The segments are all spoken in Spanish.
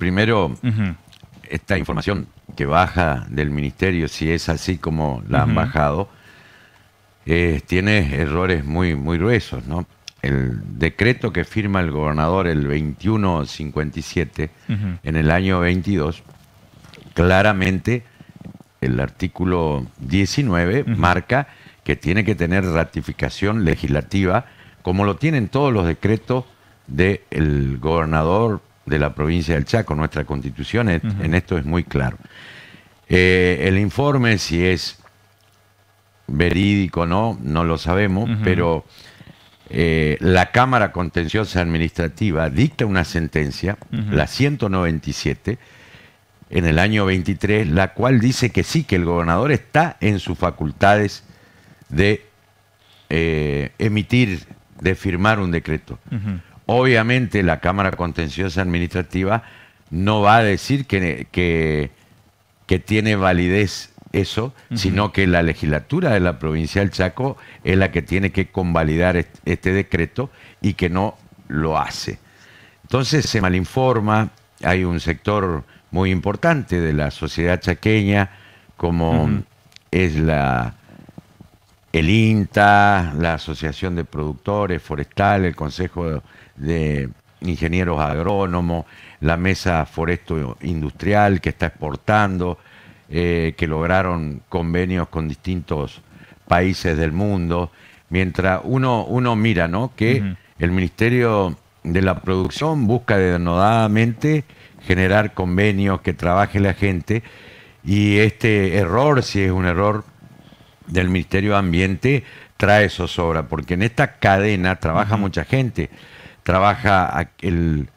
Primero, esta información que baja del ministerio, si es así como la han bajado, eh, tiene errores muy, muy gruesos, ¿no? El decreto que firma el gobernador el 2157 en el año 22, claramente el artículo 19 marca que tiene que tener ratificación legislativa, como lo tienen todos los decretos del gobernador de la provincia del Chaco. Nuestra constitución en esto es muy claro. Eh, el informe, si es verídico o no, no lo sabemos, pero eh, la Cámara Contenciosa Administrativa dicta una sentencia, la 197, en el año 23, la cual dice que sí, que el gobernador está en sus facultades de eh, emitir, de firmar un decreto. Obviamente la Cámara Contenciosa Administrativa no va a decir que, que, tiene validez eso, sino que la legislatura de la provincia del Chaco es la que tiene que convalidar este decreto y que no lo hace. Entonces se malinforma, hay un sector muy importante de la sociedad chaqueña, como es la el INTA, la Asociación de Productores Forestales, el Consejo de ingenieros agrónomos, la mesa foresto industrial que está exportando, eh, que lograron convenios con distintos países del mundo. Mientras uno, uno mira ¿no? que el Ministerio de la Producción busca denodadamente generar convenios que trabaje la gente y este error, si es un error del Ministerio de Ambiente, trae zozobra, porque en esta cadena trabaja mucha gente trabaja el,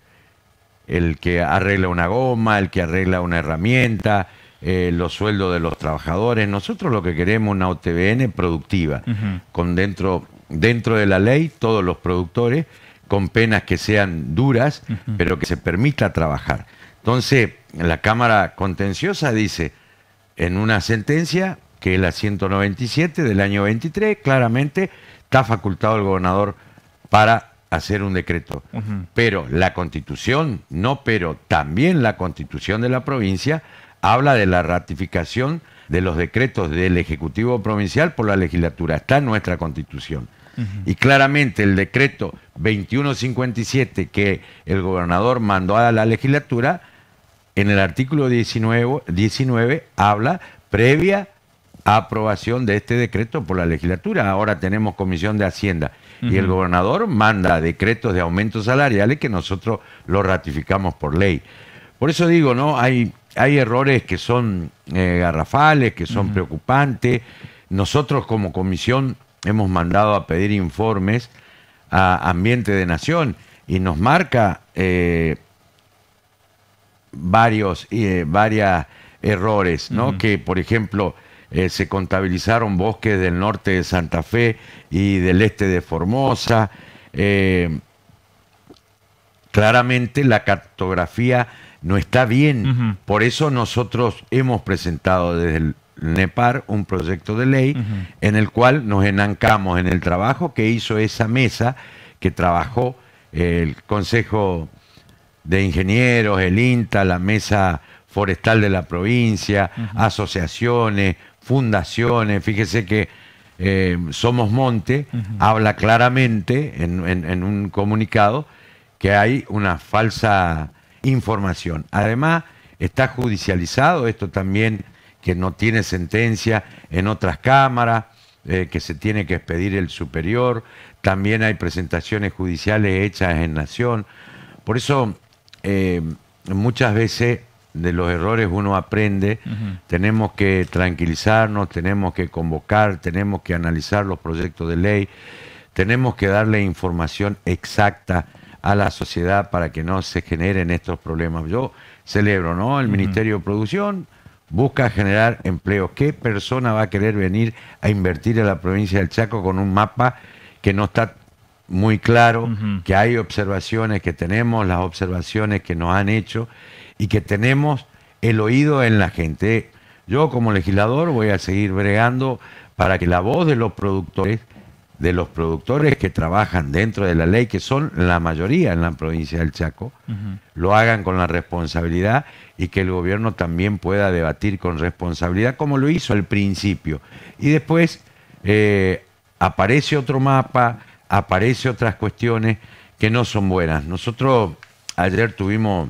el que arregla una goma, el que arregla una herramienta, eh, los sueldos de los trabajadores. Nosotros lo que queremos es una OTBN productiva, con dentro, dentro de la ley todos los productores, con penas que sean duras, pero que se permita trabajar. Entonces, la Cámara Contenciosa dice, en una sentencia, que es la 197 del año 23, claramente está facultado el gobernador para hacer un decreto. Pero la constitución, no, pero también la constitución de la provincia habla de la ratificación de los decretos del Ejecutivo Provincial por la legislatura. Está en nuestra constitución. Y claramente el decreto 2157 que el gobernador mandó a la legislatura, en el artículo 19, 19 habla previa aprobación de este decreto por la legislatura. Ahora tenemos Comisión de Hacienda y el gobernador manda decretos de aumentos salariales que nosotros lo ratificamos por ley. Por eso digo, ¿no? Hay, hay errores que son eh, garrafales, que son preocupantes. Nosotros como comisión hemos mandado a pedir informes a Ambiente de Nación y nos marca eh, varios y eh, varias errores, ¿no? Que, por ejemplo, eh, se contabilizaron bosques del norte de Santa Fe y del este de Formosa. Eh, claramente la cartografía no está bien. Por eso nosotros hemos presentado desde el NEPAR un proyecto de ley en el cual nos enancamos en el trabajo que hizo esa mesa que trabajó el Consejo de Ingenieros, el INTA, la Mesa Forestal de la provincia, asociaciones, fundaciones, fíjese que eh, Somos Monte habla claramente en, un comunicado que hay una falsa información. Además, está judicializado esto también, que no tiene sentencia en otras cámaras, eh, que se tiene que expedir el superior, también hay presentaciones judiciales hechas en Nación. Por eso, eh, muchas veces de los errores uno aprende, tenemos que tranquilizarnos, tenemos que convocar, tenemos que analizar los proyectos de ley, tenemos que darle información exacta a la sociedad para que no se generen estos problemas. Yo celebro, ¿no? El Ministerio de Producción busca generar empleo. ¿Qué persona va a querer venir a invertir en la provincia del Chaco con un mapa que no está muy claro, que hay observaciones que tenemos, las observaciones que nos han hecho y que tenemos el oído en la gente. Yo como legislador voy a seguir bregando para que la voz de los productores, de los productores que trabajan dentro de la ley, que son la mayoría en la provincia del Chaco, lo hagan con la responsabilidad y que el gobierno también pueda debatir con responsabilidad, como lo hizo al principio. Y después eh, aparece otro mapa, aparece otras cuestiones que no son buenas. Nosotros ayer tuvimos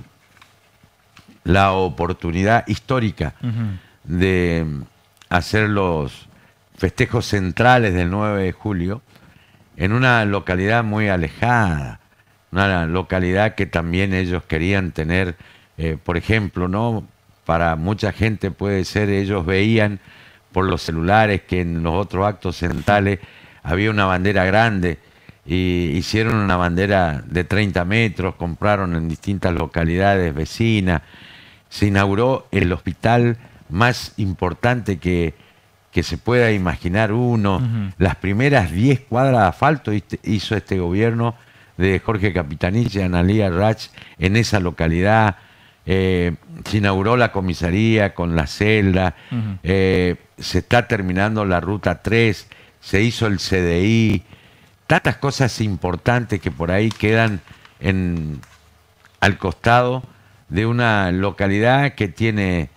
la oportunidad histórica de hacer los festejos centrales del 9 de julio en una localidad muy alejada, una localidad que también ellos querían tener, eh, por ejemplo, ¿no? Para mucha gente puede ser, ellos veían por los celulares que en los otros actos centrales había una bandera grande hicieron una bandera de 30 metros, compraron en distintas localidades vecinas, se inauguró el hospital más importante que, que se pueda imaginar uno, las primeras 10 cuadras de asfalto hizo este gobierno de Jorge Capitanich y Analia Rach en esa localidad, eh, se inauguró la comisaría con la celda, eh, se está terminando la ruta 3, se hizo el CDI, tantas cosas importantes que por ahí quedan al costado de una localidad que tiene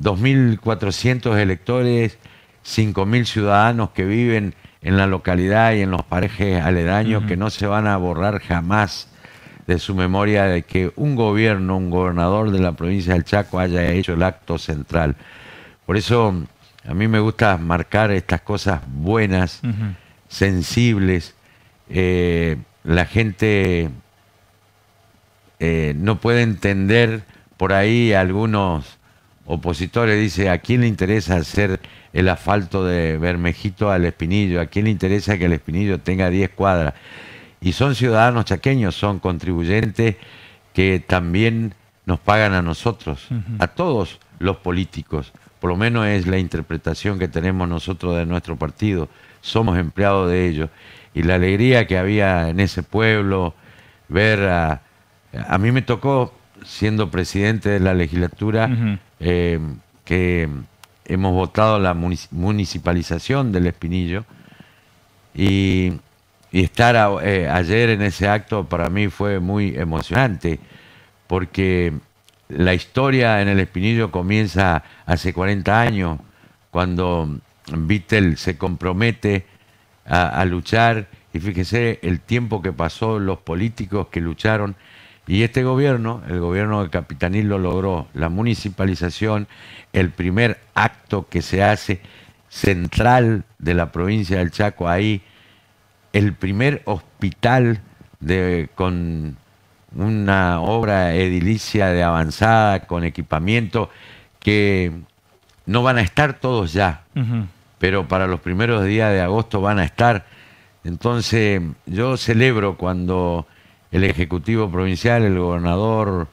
2.400 electores, 5.000 ciudadanos que viven en la localidad y en los parejes aledaños que no se van a borrar jamás de su memoria de que un gobierno, un gobernador de la provincia del Chaco haya hecho el acto central. Por eso a mí me gusta marcar estas cosas buenas sensibles, eh, la gente eh, no puede entender por ahí algunos opositores, dice, ¿a quién le interesa hacer el asfalto de Bermejito al Espinillo? ¿A quién le interesa que el Espinillo tenga 10 cuadras? Y son ciudadanos chaqueños, son contribuyentes que también nos pagan a nosotros, a todos los políticos. Por lo menos es la interpretación que tenemos nosotros de nuestro partido somos empleados de ellos. Y la alegría que había en ese pueblo, ver a... A mí me tocó, siendo presidente de la legislatura, eh, que hemos votado la municipalización del Espinillo y, estar eh, ayer en ese acto para mí fue muy emocionante porque la historia en el Espinillo comienza hace 40 años cuando Vittel se compromete a, luchar y fíjese el tiempo que pasó, los políticos que lucharon y este gobierno, el gobierno de Capitanil lo logró, la municipalización, el primer acto que se hace central de la provincia del Chaco, ahí el primer hospital de, con una obra edilicia de avanzada, con equipamiento que no van a estar todos ya, pero para los primeros días de agosto van a estar. Entonces yo celebro cuando el Ejecutivo Provincial, el gobernador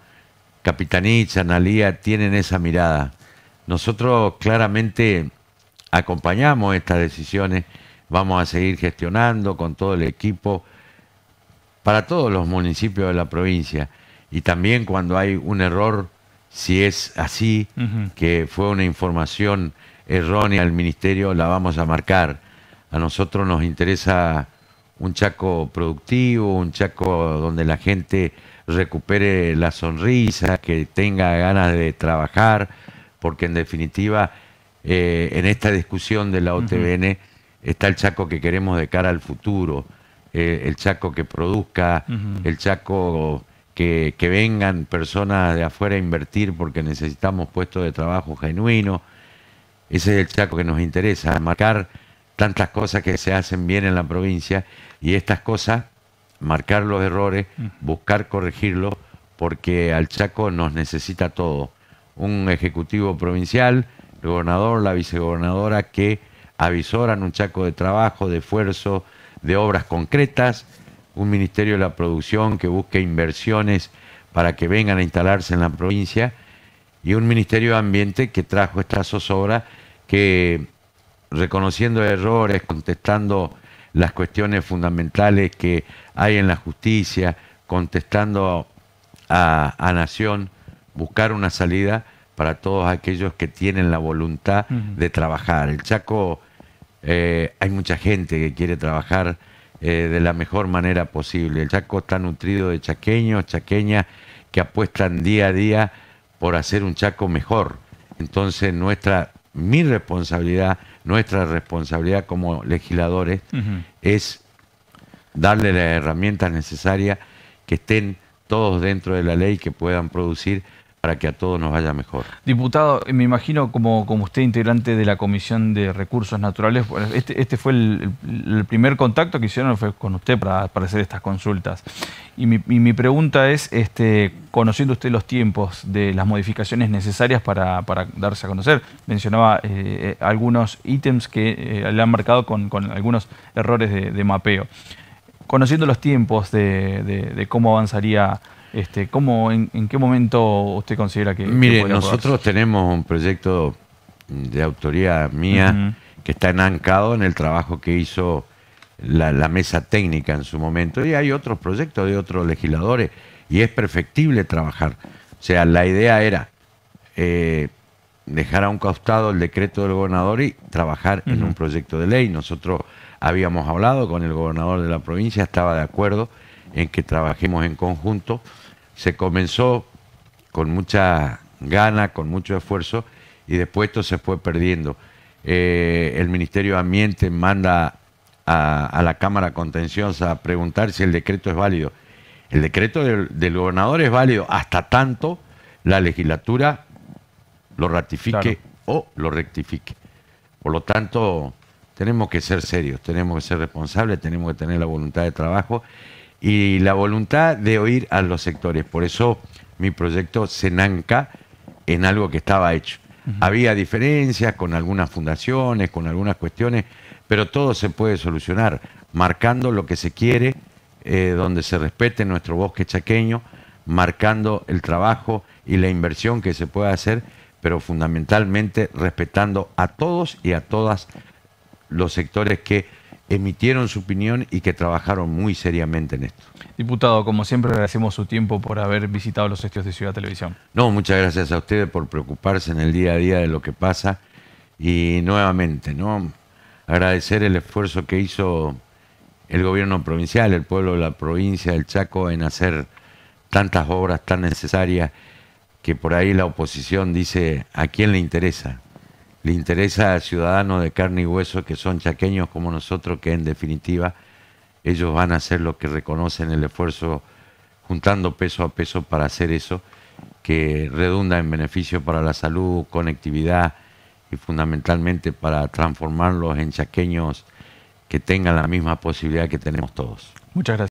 Capitanich, Analía, tienen esa mirada. Nosotros claramente acompañamos estas decisiones, vamos a seguir gestionando con todo el equipo para todos los municipios de la provincia y también cuando hay un error si es así, que fue una información errónea al ministerio, la vamos a marcar. A nosotros nos interesa un Chaco productivo, un Chaco donde la gente recupere la sonrisa, que tenga ganas de trabajar, porque en definitiva eh, en esta discusión de la OTBN está el Chaco que queremos de cara al futuro, eh, el Chaco que produzca, el Chaco que, vengan personas de afuera a invertir porque necesitamos puestos de trabajo genuinos. Ese es el chaco que nos interesa, marcar tantas cosas que se hacen bien en la provincia y estas cosas, marcar los errores, mm. buscar corregirlos, porque al chaco nos necesita todo. Un ejecutivo provincial, el gobernador, la vicegobernadora que avisoran un chaco de trabajo, de esfuerzo, de obras concretas, un Ministerio de la Producción que busque inversiones para que vengan a instalarse en la provincia y un Ministerio de Ambiente que trajo esta zozobra que reconociendo errores, contestando las cuestiones fundamentales que hay en la justicia, contestando a, Nación, buscar una salida para todos aquellos que tienen la voluntad de trabajar. El Chaco, eh, hay mucha gente que quiere trabajar, eh, de la mejor manera posible. El Chaco está nutrido de chaqueños, chaqueñas que apuestan día a día por hacer un Chaco mejor. Entonces nuestra, mi responsabilidad, nuestra responsabilidad como legisladores es darle las herramientas necesarias que estén todos dentro de la ley que puedan producir para que a todos nos vaya mejor. Diputado, eh, me imagino como, como usted integrante de la Comisión de Recursos Naturales, este, este fue el, primer contacto que hicieron fue con usted para, hacer estas consultas. Y mi, pregunta es, este, conociendo usted los tiempos de las modificaciones necesarias para, darse a conocer, mencionaba eh, eh, algunos ítems que le han marcado con, algunos errores de, mapeo. Conociendo los tiempos de cómo avanzaría este, ¿cómo, en, qué momento usted considera que... Mire, nosotros tenemos un proyecto de autoría mía que está enancado en el trabajo que hizo la, mesa técnica en su momento y hay otros proyectos de otros legisladores y es perfectible trabajar. O sea, la idea era eh, dejar a un costado el decreto del gobernador y trabajar en un proyecto de ley. Nosotros habíamos hablado con el gobernador de la provincia, estaba de acuerdo en que trabajemos en conjunto se comenzó con mucha gana, con mucho esfuerzo, y después esto se fue perdiendo. Eh, el Ministerio de Ambiente manda a, la Cámara Contenciosa a preguntar si el decreto es válido. El decreto del, gobernador es válido hasta tanto la legislatura lo ratifique o lo rectifique. Por lo tanto, tenemos que ser serios, tenemos que ser responsables, tenemos que tener la voluntad de trabajo y la voluntad de oír a los sectores. Por eso mi proyecto se nanca en algo que estaba hecho. Había diferencias con algunas fundaciones, con algunas cuestiones, pero todo se puede solucionar marcando lo que se quiere, eh, donde se respete nuestro bosque chaqueño, marcando el trabajo y la inversión que se puede hacer, pero fundamentalmente respetando a todos y a todas los sectores que emitieron su opinión y que trabajaron muy seriamente en esto. Diputado, como siempre agradecemos su tiempo por haber visitado los estudios de Ciudad Televisión. No, muchas gracias a ustedes por preocuparse en el día a día de lo que pasa y nuevamente, ¿no? Agradecer el esfuerzo que hizo el gobierno provincial, el pueblo de la provincia del Chaco en hacer tantas obras tan necesarias que por ahí la oposición dice a quién le interesa le interesa a ciudadanos de carne y hueso que son chaqueños como nosotros, que en definitiva ellos van a hacer lo que reconocen el esfuerzo juntando peso a peso para hacer eso, que redunda en beneficio para la salud, conectividad y fundamentalmente para transformarlos en chaqueños que tengan la misma posibilidad que tenemos todos. Muchas gracias.